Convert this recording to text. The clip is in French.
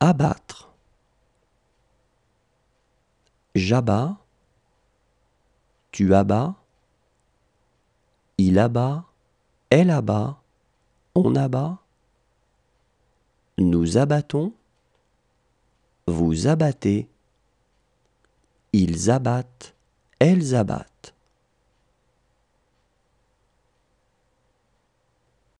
abattre, j'abats, tu abats, il abat, elle abat, on abat, nous abattons, vous abattez, ils abattent, elles abattent.